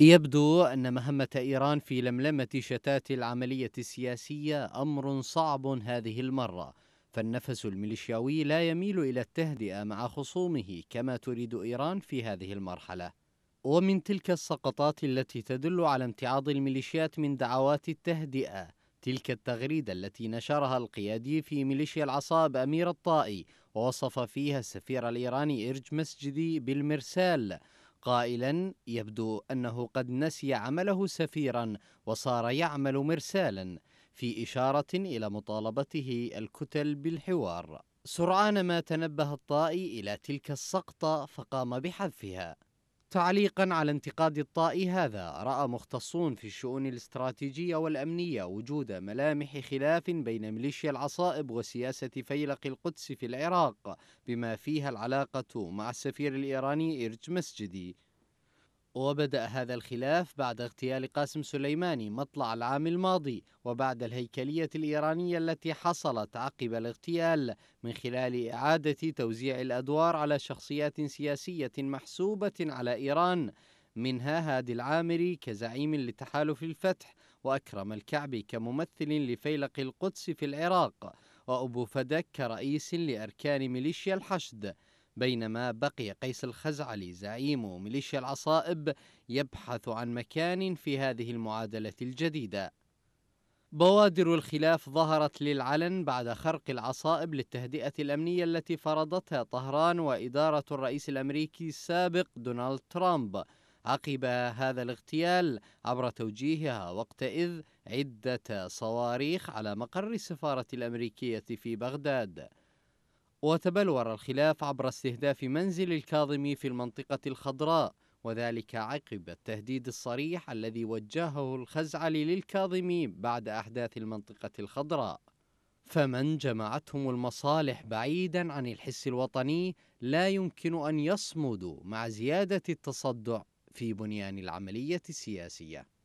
يبدو أن مهمة إيران في لملمة شتات العملية السياسية أمر صعب هذه المرة، فالنفس الميليشياوي لا يميل إلى التهدئة مع خصومه كما تريد إيران في هذه المرحلة. ومن تلك السقطات التي تدل على امتعاض الميليشيات من دعوات التهدئة تلك التغريدة التي نشرها القيادي في ميليشيا العصاب أمير الطائي ووصف فيها السفير الإيراني إرج مسجدي بالمرسال قائلا يبدو انه قد نسي عمله سفيرا وصار يعمل مرسالا في اشاره الى مطالبته الكتل بالحوار سرعان ما تنبه الطائي الى تلك السقطه فقام بحذفها تعليقا على انتقاد الطائي هذا راى مختصون في الشؤون الاستراتيجيه والامنيه وجود ملامح خلاف بين ميليشيا العصائب وسياسه فيلق القدس في العراق بما فيها العلاقه مع السفير الايراني إيرج مسجدي وبدأ هذا الخلاف بعد اغتيال قاسم سليماني مطلع العام الماضي وبعد الهيكلية الإيرانية التي حصلت عقب الاغتيال من خلال إعادة توزيع الأدوار على شخصيات سياسية محسوبة على إيران منها هادي العامري كزعيم لتحالف الفتح وأكرم الكعبي كممثل لفيلق القدس في العراق وأبو فدك كرئيس لأركان ميليشيا الحشد بينما بقي قيس الخزعلي زعيم ميليشيا العصائب يبحث عن مكان في هذه المعادلة الجديدة. بوادر الخلاف ظهرت للعلن بعد خرق العصائب للتهدئة الأمنية التي فرضتها طهران وإدارة الرئيس الأمريكي السابق دونالد ترامب عقب هذا الاغتيال عبر توجيهها وقتئذ عدة صواريخ على مقر السفارة الأمريكية في بغداد. وتبلور الخلاف عبر استهداف منزل الكاظمي في المنطقة الخضراء وذلك عقب التهديد الصريح الذي وجهه الخزعلي للكاظمي بعد أحداث المنطقة الخضراء فمن جمعتهم المصالح بعيدا عن الحس الوطني لا يمكن أن يصمدوا مع زيادة التصدع في بنيان العملية السياسية